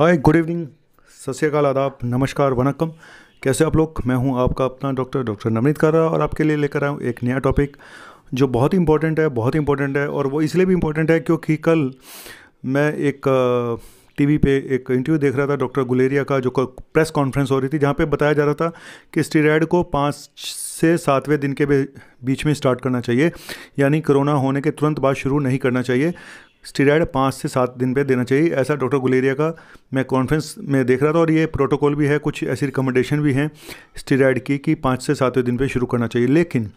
hi good evening श्रीकाल आदाब नमस्कार वनकम कैसे आप लोग मैं हूं आपका अपना डॉक्टर डॉक्टर नवनीत कर रहा और आपके लिए लेकर आया हूं एक नया टॉपिक जो बहुत इंपॉर्टेंट है बहुत इंपॉर्टेंट है और वो इसलिए भी इम्पॉर्टेंट है क्योंकि कल मैं एक टीवी पे एक इंटरव्यू देख रहा था डॉक्टर गुलेरिया का जो प्रेस कॉन्फ्रेंस हो रही थी जहाँ पर बताया जा रहा था कि स्टीराइड को पाँच से सातवें दिन के बीच में स्टार्ट करना चाहिए यानी कोरोना होने के तुरंत बाद शुरू नहीं करना चाहिए स्टीराइड पाँच से सात दिन पे देना चाहिए ऐसा डॉक्टर गुलेरिया का मैं कॉन्फ्रेंस में देख रहा था और ये प्रोटोकॉल भी है कुछ ऐसी रिकमेंडेशन भी हैं स्टीराइड की कि पाँच से सातवें दिन पे शुरू करना चाहिए लेकिन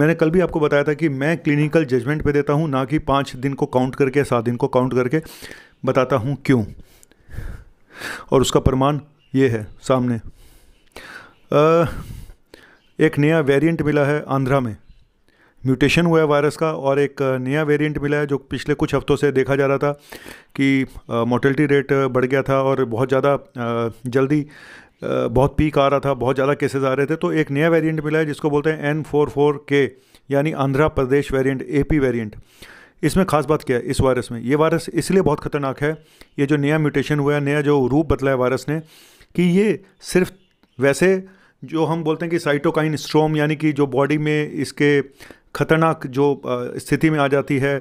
मैंने कल भी आपको बताया था कि मैं क्लिनिकल जजमेंट पे देता हूँ ना कि पाँच दिन को काउंट करके सात दिन को काउंट करके बताता हूँ क्यों और उसका प्रमाण ये है सामने आ, एक नया वेरिएंट मिला है आंध्रा में म्यूटेशन हुआ है वायरस का और एक नया वेरिएंट मिला है जो पिछले कुछ हफ्तों से देखा जा रहा था कि मोर्टेलिटी रेट बढ़ गया था और बहुत ज़्यादा जल्दी बहुत पीक आ रहा था बहुत ज़्यादा केसेस आ रहे थे तो एक नया वेरिएंट मिला है जिसको बोलते हैं एन फोर फोर के यानी Andhra Pradesh variant AP variant इसमें खास बात क्या है इस वायरस में ये वायरस इसलिए बहुत खतरनाक है ये जो नया म्यूटेशन हुआ है नया जो रूप बदला है वायरस ने कि ये सिर्फ वैसे जो हम बोलते हैं कि साइटोकाइन स्ट्रोम यानी कि जो बॉडी में इसके ख़तरनाक जो स्थिति में आ जाती है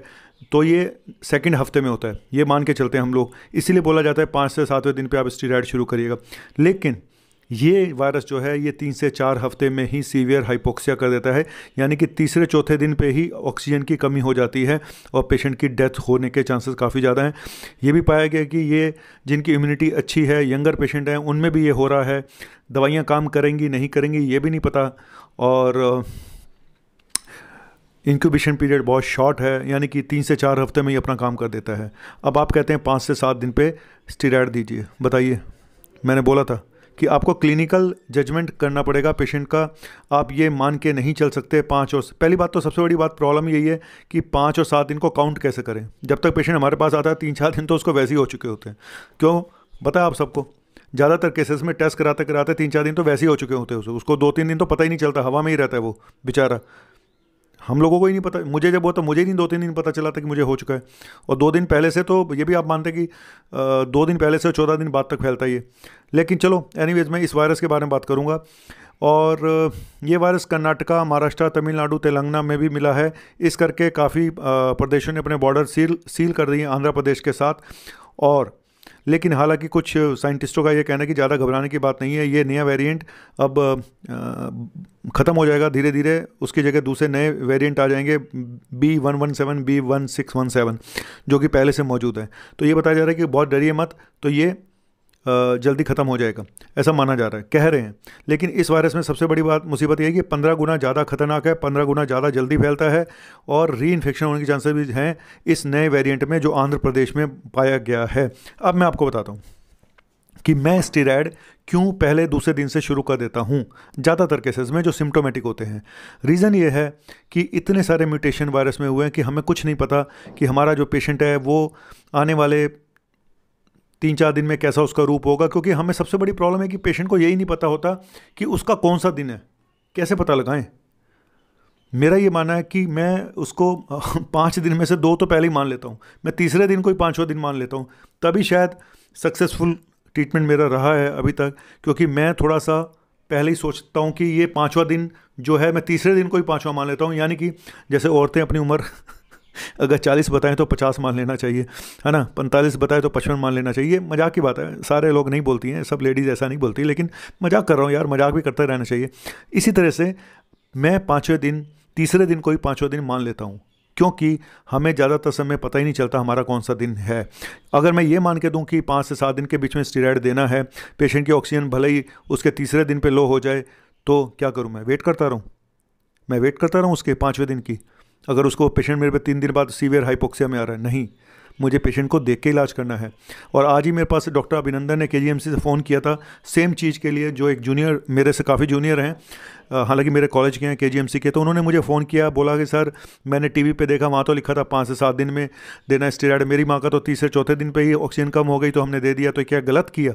तो ये सेकंड हफ्ते में होता है ये मान के चलते हैं हम लोग इसीलिए बोला जाता है पाँच से सातवें दिन पे आप स्टीराइड शुरू करिएगा लेकिन ये वायरस जो है ये तीन से चार हफ्ते में ही सीवियर हाइपोक्सिया कर देता है यानी कि तीसरे चौथे दिन पे ही ऑक्सीजन की कमी हो जाती है और पेशेंट की डेथ होने के चांसेस काफ़ी ज़्यादा हैं ये भी पाया गया कि ये जिनकी इम्यूनिटी अच्छी है यंगर पेशेंट हैं उनमें भी ये हो रहा है दवाइयाँ काम करेंगी नहीं करेंगी ये भी नहीं पता और इंक्यूबेशन पीरियड बहुत शॉर्ट है यानी कि तीन से चार हफ्ते में ही अपना काम कर देता है अब आप कहते हैं पाँच से सात दिन पे स्टीराइड दीजिए बताइए मैंने बोला था कि आपको क्लिनिकल जजमेंट करना पड़ेगा पेशेंट का आप ये मान के नहीं चल सकते पाँच और पहली बात तो सबसे बड़ी बात प्रॉब्लम यही है कि पाँच और सात दिन को काउंट कैसे करें जब तक पेशेंट हमारे पास आता है तीन चार दिन तो उसको वैसे ही हो चुके होते हैं क्यों बताए आप सबको ज़्यादातर केसेस में टेस्ट कराते कराते तीन चार दिन तो वैसे ही हो चुके होते हैं उसको दो तीन दिन तो पता ही नहीं चलता हवा में ही रहता है वो बेचारा हम लोगों को ही नहीं पता मुझे जब होता तो मुझे ही नहीं दो तीन दिन पता चला था कि मुझे हो चुका है और दो दिन पहले से तो ये भी आप मानते हैं कि दो दिन पहले से चौदह दिन बाद तक फैलता ही है लेकिन चलो एनी मैं इस वायरस के बारे में बात करूँगा और ये वायरस कर्नाटका महाराष्ट्र तमिलनाडु तेलंगाना में भी मिला है इस करके काफ़ी प्रदेशों ने अपने बॉर्डर सील सील कर दिए आंध्र प्रदेश के साथ और लेकिन हालांकि कुछ साइंटिस्टों का यह कहना है कि ज़्यादा घबराने की बात नहीं है ये नया वेरिएंट अब ख़त्म हो जाएगा धीरे धीरे उसकी जगह दूसरे नए वेरिएंट आ जाएंगे B one one seven B one six one seven जो कि पहले से मौजूद है तो ये बताया जा रहा है कि बहुत डरिए मत तो ये जल्दी ख़त्म हो जाएगा ऐसा माना जा रहा है कह रहे हैं लेकिन इस वायरस में सबसे बड़ी बात मुसीबत यह है कि पंद्रह गुना ज़्यादा खतरनाक है पंद्रह गुना ज़्यादा जल्दी फैलता है और री इन्फेक्शन होने के चांसेस भी हैं इस नए वेरिएंट में जो आंध्र प्रदेश में पाया गया है अब मैं आपको बताता हूँ कि मैं स्टीराइड क्यों पहले दूसरे दिन से शुरू कर देता हूँ ज़्यादातर केसेस में जो सिम्टोमेटिक होते हैं रीज़न ये है कि इतने सारे म्यूटेशन वायरस में हुए हैं कि हमें कुछ नहीं पता कि हमारा जो पेशेंट है वो आने वाले तीन चार दिन में कैसा उसका रूप होगा क्योंकि हमें सबसे बड़ी प्रॉब्लम है कि पेशेंट को यही नहीं पता होता कि उसका कौन सा दिन है कैसे पता लगाएं मेरा ये मानना है कि मैं उसको पाँच दिन में से दो तो पहले ही मान लेता हूँ मैं तीसरे दिन कोई पाँचवा दिन मान लेता हूँ तभी शायद सक्सेसफुल ट्रीटमेंट मेरा रहा है अभी तक क्योंकि मैं थोड़ा सा पहले ही सोचता हूँ कि ये पाँचवा दिन जो है मैं तीसरे दिन को ही पाँचवा मान लेता हूँ यानी कि जैसे औरतें अपनी उम्र अगर चालीस बताएं तो पचास मान लेना चाहिए है ना पैंतालीस बताएं तो पचपन मान लेना चाहिए मजाक की बात है सारे लोग नहीं बोलती हैं सब लेडीज़ ऐसा नहीं बोलती लेकिन मजाक कर रहा हूँ यार मजाक भी करते रहना चाहिए इसी तरह से मैं पाँचवें दिन तीसरे दिन को ही पाँचवें दिन मान लेता हूँ क्योंकि हमें ज़्यादातर समय पता ही नहीं चलता हमारा कौन सा दिन है अगर मैं ये मान के दूं कि पाँच से सात दिन के बीच में स्टीराइड देना है पेशेंट की ऑक्सीजन भले ही उसके तीसरे दिन पे लो हो जाए तो क्या करूँ मैं वेट करता रहूँ मैं वेट करता रहूँ उसके पाँचवें दिन की अगर उसको पेशेंट मेरे पे तीन दिन बाद सीवियर हाइपोक्सिया में आ रहा है नहीं मुझे पेशेंट को देख के इलाज करना है और आज ही मेरे पास डॉक्टर अभिनंदन ने के से फ़ोन किया था सेम चीज़ के लिए जो एक जूनियर मेरे से काफ़ी जूनियर हैं हालांकि मेरे कॉलेज के हैं के के तो उन्होंने मुझे फ़ोन किया बोला कि सर मैंने टीवी पे देखा वहाँ तो लिखा था पाँच से सात दिन में देना स्टेराइड मेरी माँ का तो तीसरे चौथे दिन पर ही ऑक्सीजन कम हो गई तो हमने दे दिया तो क्या गलत किया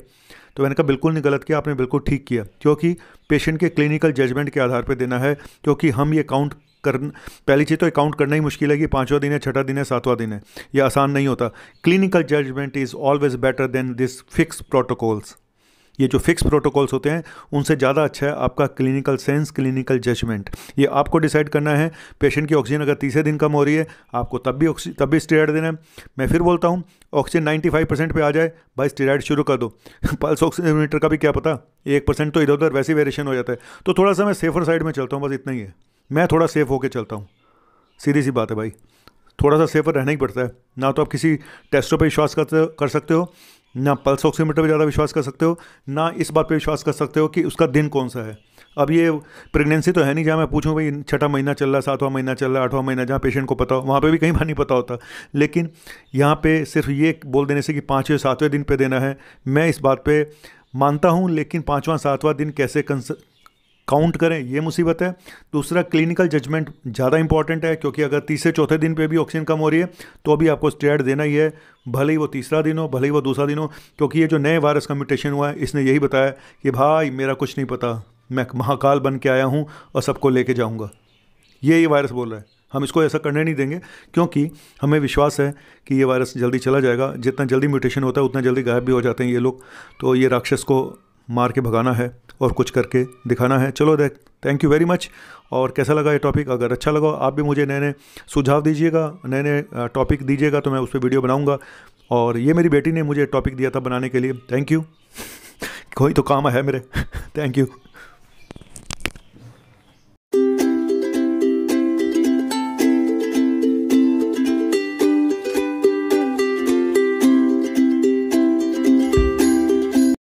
तो मैंने कहा बिल्कुल नहीं गलत किया आपने बिल्कुल ठीक किया क्योंकि पेशेंट के क्लिनिकल जजमेंट के आधार पर देना है क्योंकि हम ये काउंट कर पहली चीज़ तो अकाउंट करना ही मुश्किल है कि पाँचवा दिन है छठा दिन है सातवां दिन है यह आसान नहीं होता clinical judgment is always better than this fix protocols ये जो फिक्स प्रोटोकॉल्स होते हैं उनसे ज़्यादा अच्छा है आपका क्लिनिकल सेंस क्लिनिकल जजमेंट ये आपको डिसाइड करना है पेशेंट की ऑक्सीजन अगर तीसरे दिन कम हो रही है आपको तब भी तब भी स्टेराइड देना है मैं फिर बोलता हूँ ऑक्सीजन 95 परसेंट पर आ जाए भाई स्टेराइड शुरू कर दो पल्स ऑक्सीमीटर का भी क्या पता एक परसेंट तो इधर उधर वैसे वेरिएशन हो जाता है तो थोड़ा सा मैं सेफर साइड में चलता हूँ बस इतना ही है मैं थोड़ा सेफ होके चलता हूँ सीधी सी बात है भाई थोड़ा सा सेफर रहना ही पड़ता है ना तो आप किसी टेस्टों पे विश्वास कर कर सकते हो ना पल्स ऑक्सीमीटर पे ज़्यादा विश्वास कर सकते हो ना इस बात पे विश्वास कर सकते हो कि उसका दिन कौन सा है अब ये प्रेगनेंसी तो है नहीं जहाँ मैं पूछूँ भाई छठा महीना चल रहा है सातवां महीना चल रहा है आठवां महीना जहाँ पेशेंट को पता हो वहाँ पर भी कहीं बार नहीं पता होता लेकिन यहाँ पर सिर्फ ये बोल देने से कि पाँचवें सातवें दिन पर देना है मैं इस बात पर मानता हूँ लेकिन पाँचवा सातवां दिन कैसे काउंट करें ये मुसीबत है दूसरा क्लिनिकल जजमेंट ज़्यादा इंपॉर्टेंट है क्योंकि अगर तीसरे चौथे दिन पे भी ऑक्सीजन कम हो रही है तो अभी आपको स्टेड देना ही है भले ही वो तीसरा दिन हो भले ही वो दूसरा दिन हो क्योंकि ये जो नए वायरस का म्यूटेशन हुआ है इसने यही बताया कि भाई मेरा कुछ नहीं पता मैं महाकाल बन के आया हूँ और सबको लेके जाऊँगा ये ये वायरस बोल रहा है हम इसको ऐसा करने नहीं देंगे क्योंकि हमें विश्वास है कि ये वायरस जल्दी चला जाएगा जितना जल्दी म्यूटेशन होता है उतना जल्दी गायब भी हो जाते हैं ये लोग तो ये राक्षस को मार के भगाना है और कुछ करके दिखाना है चलो देख थैंक यू वेरी मच और कैसा लगा ये टॉपिक अगर अच्छा लगा आप भी मुझे नए नए सुझाव दीजिएगा नए नए टॉपिक दीजिएगा तो मैं उस पर वीडियो बनाऊँगा और ये मेरी बेटी ने मुझे टॉपिक दिया था बनाने के लिए थैंक यू कोई तो काम है मेरे थैंक यू